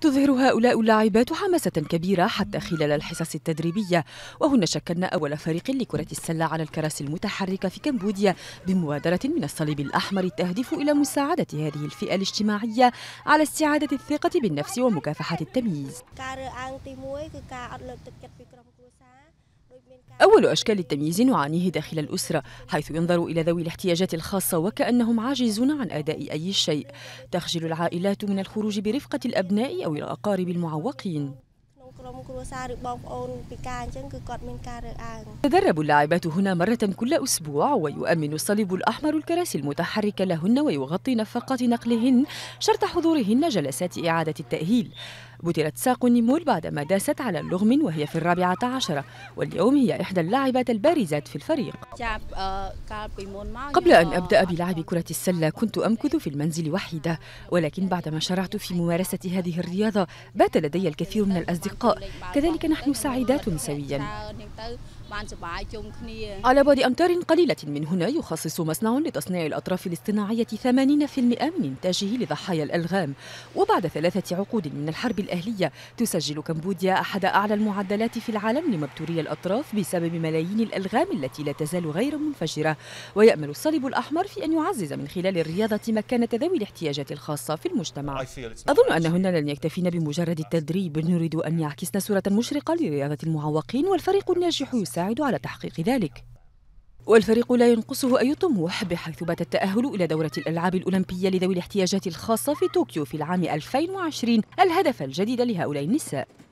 تظهر هؤلاء اللاعبات حماسة كبيرة حتى خلال الحصص التدريبية وهن شكلن أول فريق لكرة السلة على الكراسي المتحركة في كمبوديا بمبادرة من الصليب الأحمر تهدف إلى مساعدة هذه الفئة الاجتماعية على استعادة الثقة بالنفس ومكافحة التمييز أول أشكال التمييز نعانيه داخل الأسرة حيث ينظر إلى ذوي الاحتياجات الخاصة وكأنهم عاجزون عن أداء أي شيء تخجل العائلات من الخروج برفقة الأبناء أو الأقارب المعوقين تدرب اللاعبات هنا مرة كل أسبوع ويؤمن الصليب الأحمر الكراسي المتحركة لهن ويغطي نفقة نقلهن شرط حضورهن جلسات إعادة التأهيل بترت ساق النمول بعدما داست على اللغم وهي في الرابعة عشرة واليوم هي إحدى اللاعبات البارزات في الفريق قبل أن أبدأ بلعب كرة السلة كنت أمكث في المنزل وحيدة ولكن بعدما شرعت في ممارسة هذه الرياضة بات لدي الكثير من الأصدقاء كذلك نحن سعيدات سويا على بعد أمتار قليلة من هنا يخصص مصنع لتصنيع الأطراف الاصطناعية 80% من إنتاجه لضحايا الألغام وبعد ثلاثة عقود من الحرب الأهلية تسجل كمبوديا أحد أعلى المعدلات في العالم لمبتوري الأطراف بسبب ملايين الألغام التي لا تزال غير منفجرة ويأمل الصليب الأحمر في أن يعزز من خلال الرياضة مكانة ذوي الاحتياجات الخاصة في المجتمع أظن أنهن لن يكتفين بمجرد التدريب نريد أن يعكسن صورة مشرقة لرياضة المعوقين والفريق الناجح يساعد يساعد على تحقيق ذلك والفريق لا ينقصه أي طموح بحيث بات التأهل إلى دورة الألعاب الأولمبية لذوي الاحتياجات الخاصة في طوكيو في العام 2020 الهدف الجديد لهؤلاء النساء